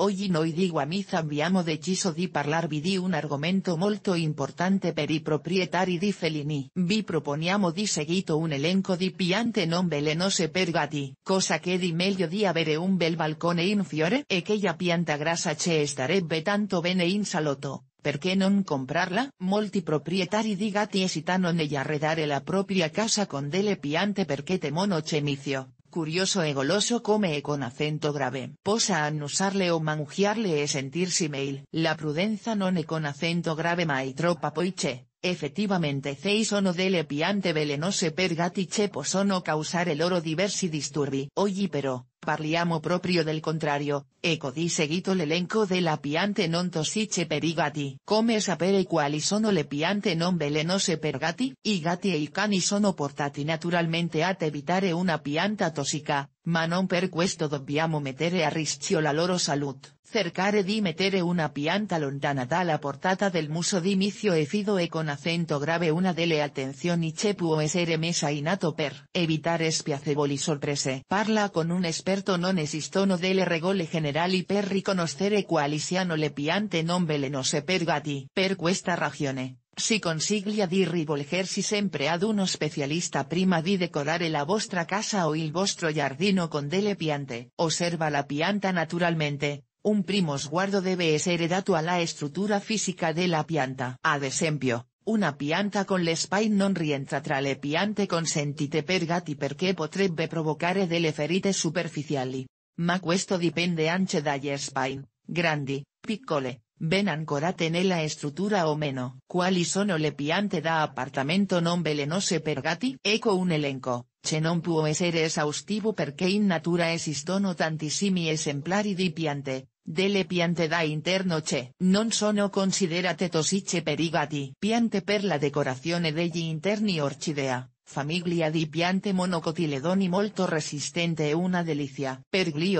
Oggi noi di Guamiz de deciso di parlarvi di un argomento molto importante per i proprietari di felini. Vi proponiamo di seguito un elenco di piante non velenose per gatti, cosa che di meglio di avere un bel balcone in fiore e che pianta grassa che starebbe tanto bene in salotto. Perché non comprarla? Molti proprietari di gatti esitano nell'arredare la propria casa con delle piante perché temono cemizio, Curioso e goloso come e con acento grave. Posa anusarle o mangiarle e sentirse mail. La prudenza non e con acento grave ma tropa tropa poiche. Efectivamente Effettivamente o sono delle piante velenose per gatti che possono causare oro diversi disturbi. Oye però, Parliamo proprio del contrario, eco di seguito l'elenco della piante non tossiche per i gatti. Come sapere quali sono le piante non velenose per gatti? I gatti e i cani sono portati naturalmente ad evitare una pianta tossica, ma non per questo dobbiamo mettere a rischio la loro salute. Cercare di mettere una pianta lontana dalla portata del muso micio e fido e con acento grave una delle attenzioni che può essere messa in atto per evitare spiacevoli sorprese. Parla con un esperto certo non de delle regole generali per riconoscere quali siano le piante non velenose per gatti. Per questa ragione, si consiglia di rivolgersi sempre ad uno specialista prima di decorare la vostra casa o il vostro giardino con delle piante. Osserva la pianta naturalmente, un primo sguardo debe ser dato a la estructura física de la pianta. Ad esempio, Una pianta con le spine non rientra tra le piante consentite per gatti perché potrebbe provocare delle ferite superficiali. Ma questo dipende anche dagli spine, grandi, piccole, ben ancorate nella struttura o meno. Quali sono le piante da appartamento non velenose per gatti? Ecco un elenco. che non può essere esaustivo perché in natura esistono tantissimi esemplari di piante, delle piante da interno che non sono considerate tossiche perigati. Piante per la decorazione degli interni orchidea, famiglia di piante monocotiledoni molto resistente e una delizia.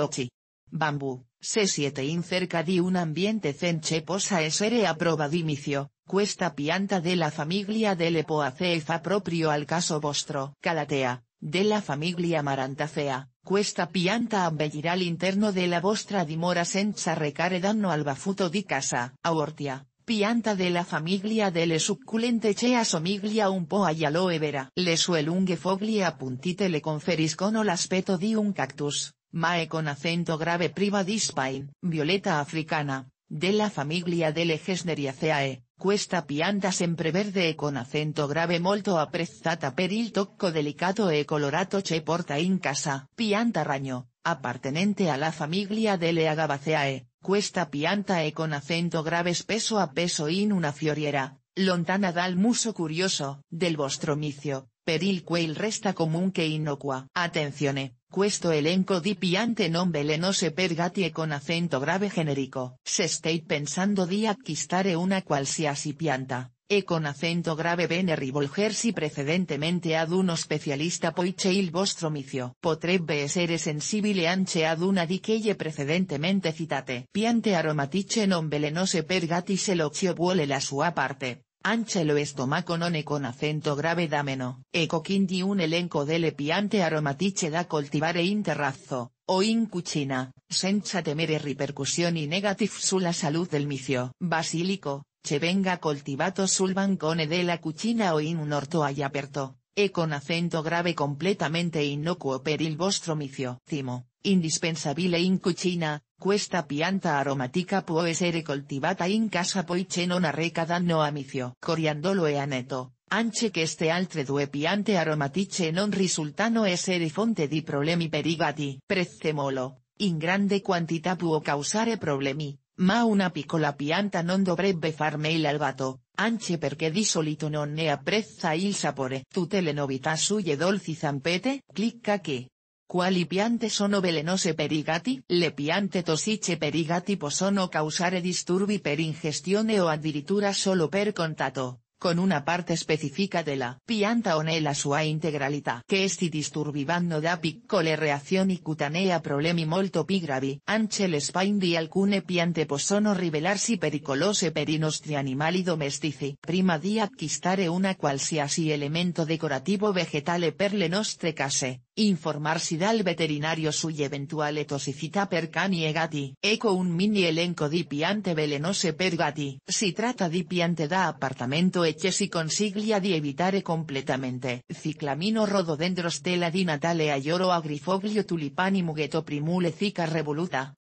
occhi. Bambù, se siete in cerca di un ambiente zen che essere a prova micio, questa pianta della famiglia delle poacee fa proprio al caso vostro. Calatea, de la familia Marantacea, cuesta pianta al interno de la vostra dimora senza recare danno al bafuto di casa. Aortia, pianta de la famiglia delle succulente che somiglia un po' agli aloe vera. Le sue lunghe foglie appuntite le conferiscono l'aspetto di un cactus, mae con acento grave priva di spine. Violeta africana, de della famiglia delle Gesneriaceae, Cuesta pianta sempre verde e con acento grave molto apprezzata per il tocco delicato e colorato che porta in casa. Pianta ragno, appartenente la famiglia delle Agavaceae, cuesta pianta e con acento grave a peso in una fioriera, lontana dal muso curioso del vostro micio, per il quale resta comunque innocua. Attenzione, Questo elenco di piante non velenose per gatti e con acento grave generico. Se state pensando di acquistare una qualsiasi pianta, e con acento grave bene rivolgersi precedentemente ad uno specialista poiché il vostro micio. potrebbe essere sensibile anche ad una di quelle precedentemente citate. Piante aromatiche non velenose per gatti se loxio vuole la sua parte. Anche lo estomaco non con acento grave da meno. Eco quindi un elenco de piante aromatiche da coltivare in terrazzo, o in cucina, senza temere ripercussioni negative sulla salud del micio. Basilico, che venga coltivato sul bancone la cucina o in un orto all'aperto, e con acento grave completamente innocuo per il vostro micio. Cimo. Indispensabile in cucina, questa pianta aromatica può essere coltivata in casa poiché non arreca danno a mizio. Coriandolo e aneto, anche queste altre due piante aromatiche non risultano essere fonte di problemi per i gatti. Prezzemolo, in grande quantità può causare problemi, ma una piccola pianta non dovrebbe far male al gatto, anche perché di solito non ne apprezza il sapore. Tutte le novità suglie dolci zampete? Clicca qui. Quali piante sono velenose perigati? Le piante tosiche perigati possono causare disturbi per ingestione o addirittura solo per contatto, con una parte specifica della pianta o nella sua integralità. si disturbi vanno da piccole reazioni cutanee a problemi molto più gravi. Anche le spine di alcune piante possono rivelarsi pericolose per i nostri animali domestici. Prima di acquistare una qualsiasi elemento decorativo vegetale per le nostre case Informar si da dal veterinario su eventual toxicidad per cani e gati. Eco un mini elenco di piante velenose per gati. Si trata di piante da apartamento echesi si consiglia di evitare completamente. Ciclamino rododendros, tela, di Natale a agrifoglio tulipani mugeto primule cica revoluta.